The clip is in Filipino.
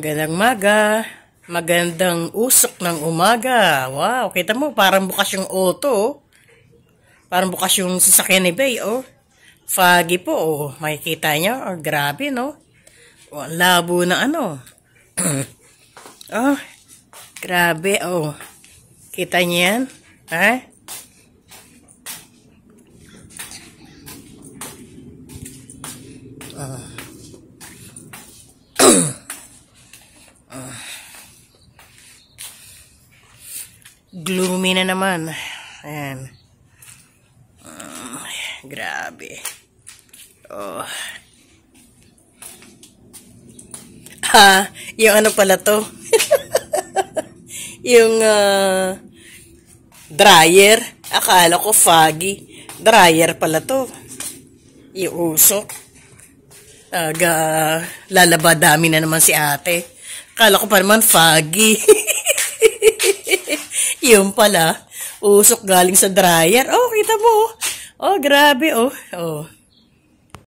Magandang maga. Magandang usok ng umaga. Wow, kita mo, parang bukas yung auto. Parang bukas yung sasakyan ni Bay, oh. Foggy po, oh. Makikita niyo, oh. Grabe, no? Oh, labo na ano. oh, grabe, oh. Kita nyo yan? Ha? Oh. Ah. gloomy na naman. Ayan. Um, grabe. Oh. Ah, yung ano pala to? yung uh, dryer. Akala ko foggy. Dryer pala to. uso. Aga, lalaba dami na naman si ate. Akala ko pa naman foggy. Yun pala. Usok galing sa dryer. Oh, kita mo. Oh, oh grabe. Oh, oh.